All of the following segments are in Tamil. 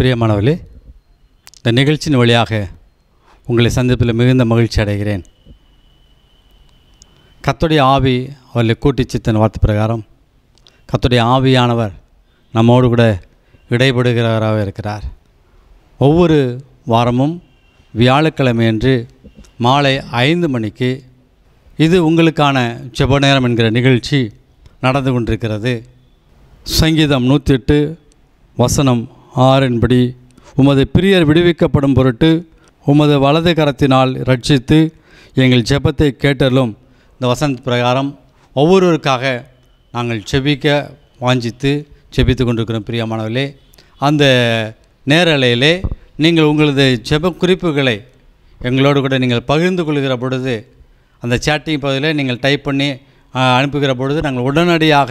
பிரியமானவர்களே இந்த நிகழ்ச்சியின் வழியாக உங்களை சந்திப்பில் மிகுந்த மகிழ்ச்சி அடைகிறேன் கத்துடைய ஆவி அவர்களை சித்தன் வார்த்தை பிரகாரம் கத்துடைய ஆவியானவர் நம்மோடு கூட இடைபடுகிறவராக இருக்கிறார் ஒவ்வொரு வாரமும் வியாழக்கிழமையன்று மாலை ஐந்து மணிக்கு இது உங்களுக்கான செப்ப நேரம் என்கிற நிகழ்ச்சி நடந்து கொண்டிருக்கிறது சங்கீதம் நூற்றி எட்டு வசனம் ஆறின்படி உமது பிரியர் விடுவிக்கப்படும் பொருட்டு உமது வலது கரத்தினால் ரட்சித்து எங்கள் ஜெபத்தை கேட்டலும் இந்த வசந்த் பிரகாரம் ஒவ்வொருவருக்காக நாங்கள் செபிக்க வாஞ்சித்து செபித்து கொண்டிருக்கிறோம் பிரியமானவர்களே அந்த நேரலையிலே நீங்கள் உங்களது ஜெப குறிப்புகளை எங்களோடு கூட நீங்கள் பகிர்ந்து கொள்கிற பொழுது அந்த சேட்டிங் பகுதியில் நீங்கள் டைப் பண்ணி அனுப்புகிற பொழுது நாங்கள் உடனடியாக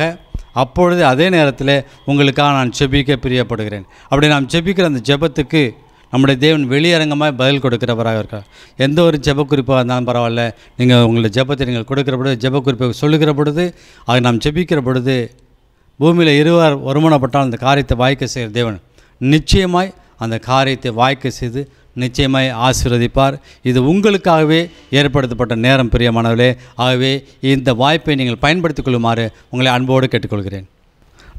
அப்பொழுது அதே நேரத்தில் உங்களுக்காக நான் செபிக்க பிரியப்படுகிறேன் அப்படி நாம் செபிக்கிற அந்த ஜெபத்துக்கு நம்முடைய தேவன் வெளியரங்கமாக பதில் கொடுக்கிறவராக இருக்கார் எந்த ஒரு ஜெப குறிப்பாக இருந்தாலும் பரவாயில்ல நீங்கள் உங்களை ஜெபத்தை நீங்கள் கொடுக்குற பொழுது ஜெப குறிப்பை சொல்லுகிற பொழுது அதை நாம் ஜெபிக்கிற பொழுது பூமியில் இருவர் ஒருமனப்பட்டால் அந்த காரியத்தை வாய்க்க செய்கிற தேவன் நிச்சயமாய் அந்த காரியத்தை வாய்க்க செய்து நிச்சயமாய் ஆசீர்வதிப்பார் இது உங்களுக்காகவே ஏற்படுத்தப்பட்ட நேரம் பிரியமானவர்களே ஆகவே இந்த வாய்ப்பை நீங்கள் பயன்படுத்தி கொள்ளுமாறு உங்களை அன்போடு கேட்டுக்கொள்கிறேன்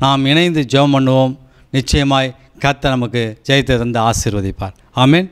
நாம் இணைந்து ஜெபம் பண்ணுவோம் நிச்சயமாய் கத்த நமக்கு ஜெயித்திருந்து ஆசீர்வதிப்பார் ஆமீன்